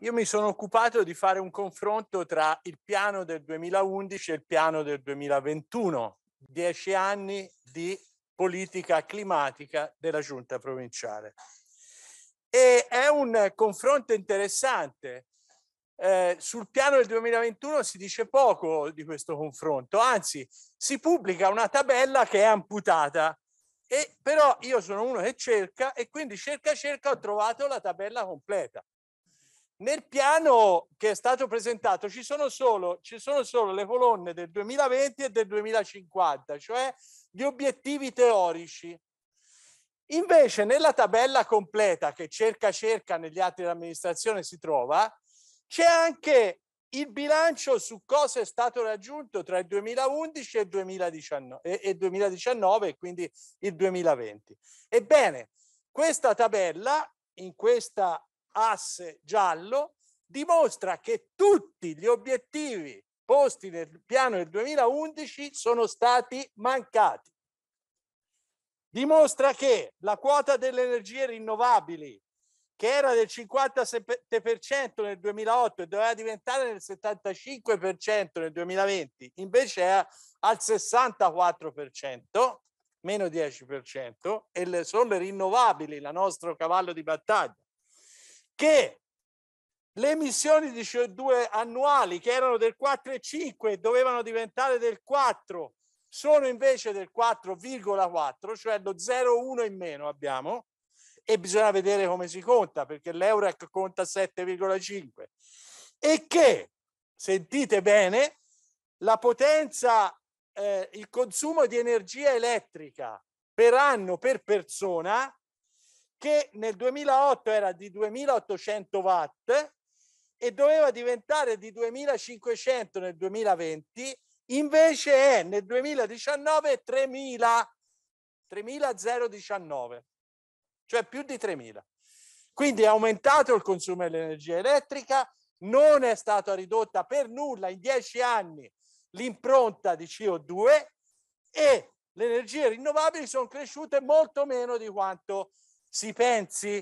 io mi sono occupato di fare un confronto tra il piano del 2011 e il piano del 2021, dieci anni di politica climatica della giunta provinciale. E è un confronto interessante. Eh, sul piano del 2021 si dice poco di questo confronto, anzi si pubblica una tabella che è amputata, e, però io sono uno che cerca e quindi cerca cerca ho trovato la tabella completa nel piano che è stato presentato ci sono, solo, ci sono solo le colonne del 2020 e del 2050, cioè gli obiettivi teorici. Invece nella tabella completa che cerca cerca negli atti dell'amministrazione si trova, c'è anche il bilancio su cosa è stato raggiunto tra il 2011 e il 2019, e, 2019, e quindi il 2020. Ebbene, questa tabella in questa asse giallo, dimostra che tutti gli obiettivi posti nel piano del 2011 sono stati mancati. Dimostra che la quota delle energie rinnovabili, che era del 57% nel 2008 e doveva diventare del 75% nel 2020, invece è al 64%, meno 10%, e le, sono le rinnovabili, il nostro cavallo di battaglia che le emissioni di CO2 annuali che erano del 4,5 e dovevano diventare del 4 sono invece del 4,4, cioè lo 0,1 in meno abbiamo e bisogna vedere come si conta perché l'Eurec conta 7,5 e che sentite bene la potenza eh, il consumo di energia elettrica per anno per persona che nel 2008 era di 2800 watt e doveva diventare di 2500 nel 2020, invece è nel 2019 3000, 3019, cioè più di 3000. Quindi è aumentato il consumo dell'energia elettrica, non è stata ridotta per nulla in 10 anni l'impronta di CO2 e le energie rinnovabili sono cresciute molto meno di quanto si pensi?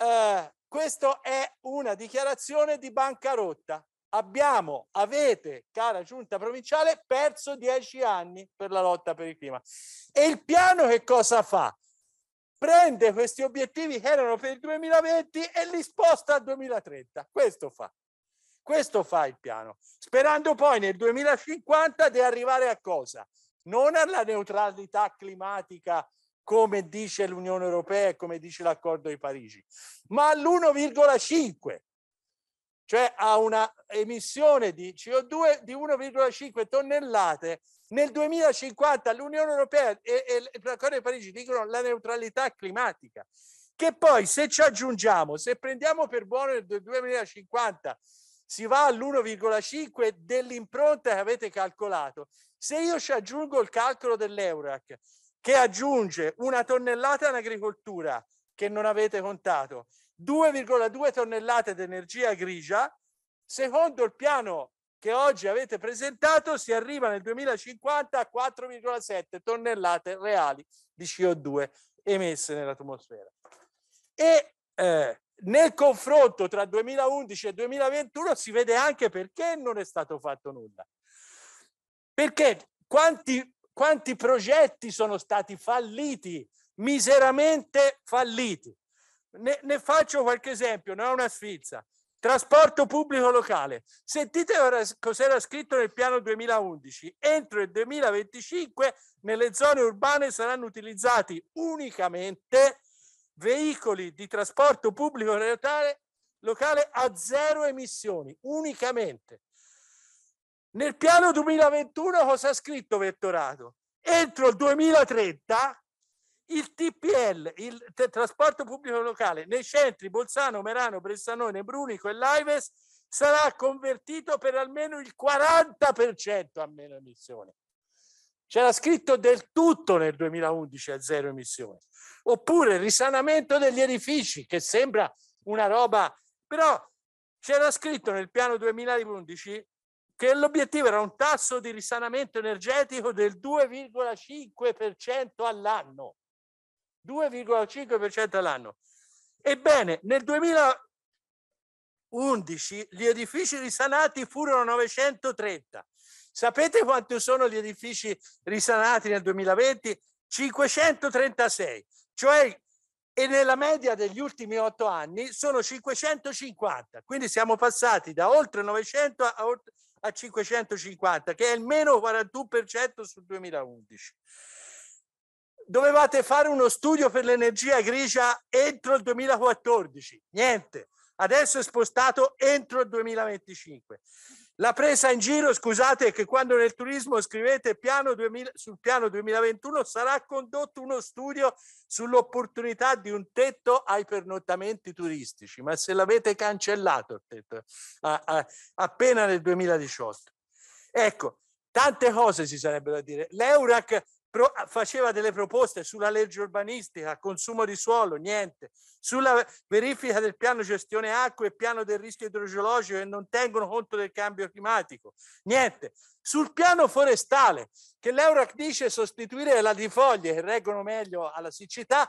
Eh, questa è una dichiarazione di bancarotta. Abbiamo, avete, cara giunta provinciale, perso dieci anni per la lotta per il clima. E il piano che cosa fa? Prende questi obiettivi che erano per il 2020 e li sposta al 2030. Questo fa. Questo fa il piano, sperando poi nel 2050 di arrivare a cosa? Non alla neutralità climatica come dice l'Unione Europea e come dice l'accordo di Parigi, ma all'1,5, cioè a una emissione di CO2 di 1,5 tonnellate. Nel 2050 l'Unione Europea e, e l'accordo di Parigi dicono la neutralità climatica, che poi se ci aggiungiamo, se prendiamo per buono il 2050, si va all'1,5 dell'impronta che avete calcolato. Se io ci aggiungo il calcolo dell'Eurac, che aggiunge una tonnellata in agricoltura che non avete contato, 2,2 tonnellate di energia grigia, secondo il piano che oggi avete presentato si arriva nel 2050 a 4,7 tonnellate reali di CO2 emesse nell'atmosfera. E eh, nel confronto tra 2011 e 2021 si vede anche perché non è stato fatto nulla. Perché quanti quanti progetti sono stati falliti, miseramente falliti. Ne, ne faccio qualche esempio, non è una sfilza. Trasporto pubblico locale. Sentite cos'era scritto nel piano 2011. Entro il 2025 nelle zone urbane saranno utilizzati unicamente veicoli di trasporto pubblico locale a zero emissioni, unicamente. Nel piano 2021 cosa ha scritto Vettorato? Entro il 2030 il TPL, il trasporto pubblico locale, nei centri Bolzano, Merano, Bressanone, Brunico e Laives sarà convertito per almeno il 40% a meno emissione. C'era scritto del tutto nel 2011 a zero emissioni. Oppure il risanamento degli edifici, che sembra una roba, però c'era scritto nel piano 2011 che l'obiettivo era un tasso di risanamento energetico del 2,5% all'anno. 2,5% all'anno. Ebbene, nel 2011 gli edifici risanati furono 930. Sapete quanti sono gli edifici risanati nel 2020? 536, cioè e nella media degli ultimi otto anni sono 550, quindi siamo passati da oltre 900 a oltre a 550, che è il meno 41% sul 2011. Dovevate fare uno studio per l'energia grigia entro il 2014, niente. Adesso è spostato entro il 2025. La presa in giro, scusate, è che quando nel turismo scrivete piano 2000, sul piano 2021 sarà condotto uno studio sull'opportunità di un tetto ai pernottamenti turistici, ma se l'avete cancellato il tetto a, a, appena nel 2018. Ecco, tante cose si sarebbero da dire. L'Eurac Pro, ah, faceva delle proposte sulla legge urbanistica, consumo di suolo, niente, sulla verifica del piano gestione acqua e piano del rischio idrogeologico che non tengono conto del cambio climatico, niente, sul piano forestale che l'Eurac dice sostituire la di foglie che reggono meglio alla siccità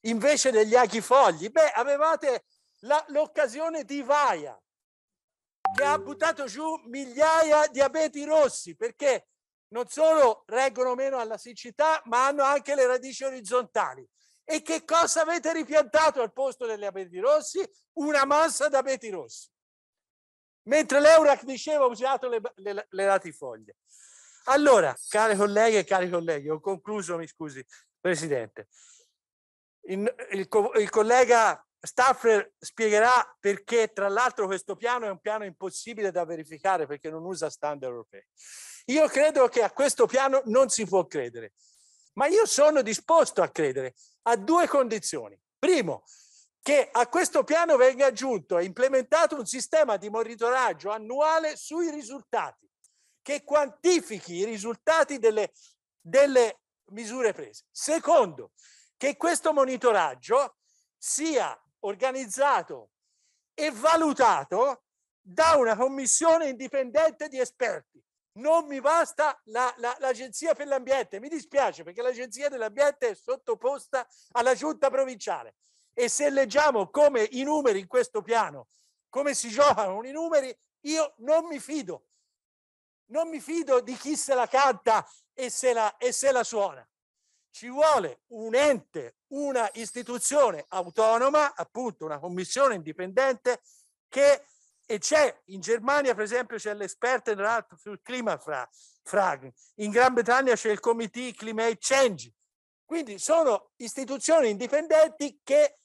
invece degli achifogli, beh avevate la, l'occasione di Vaia che ha buttato giù migliaia di abeti rossi perché non solo reggono meno alla siccità, ma hanno anche le radici orizzontali. E che cosa avete ripiantato al posto degli abeti rossi? Una massa di abeti rossi. Mentre l'Eurac diceva ho usato le, le, le latifoglie. Allora, cari colleghi e cari colleghi, ho concluso, mi scusi, Presidente. il, il, il collega Staffler spiegherà perché, tra l'altro, questo piano è un piano impossibile da verificare perché non usa standard europei. Io credo che a questo piano non si può credere, ma io sono disposto a credere a due condizioni. Primo, che a questo piano venga aggiunto e implementato un sistema di monitoraggio annuale sui risultati, che quantifichi i risultati delle, delle misure prese. Secondo, che questo monitoraggio sia organizzato e valutato da una commissione indipendente di esperti. Non mi basta la, la, l'Agenzia per l'Ambiente, mi dispiace perché l'Agenzia dell'Ambiente è sottoposta alla giunta provinciale e se leggiamo come i numeri in questo piano, come si giocano i numeri, io non mi fido. Non mi fido di chi se la canta e se la, e se la suona ci vuole un ente, una istituzione autonoma, appunto una commissione indipendente che e c'è in Germania per esempio c'è l'esperto sul clima fra, frag, in Gran Bretagna c'è il Committee Climate Change. Quindi sono istituzioni indipendenti che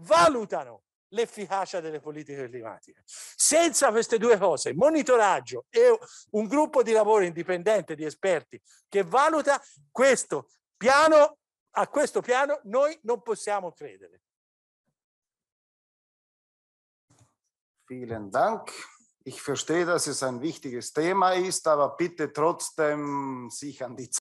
valutano l'efficacia delle politiche climatiche. Senza queste due cose, monitoraggio e un gruppo di lavoro indipendente di esperti che valuta, questo piano, a questo piano noi non possiamo credere. Vielen Dank. Ich verstehe, dass es ein wichtiges Thema ist, aber bitte trotzdem sich an die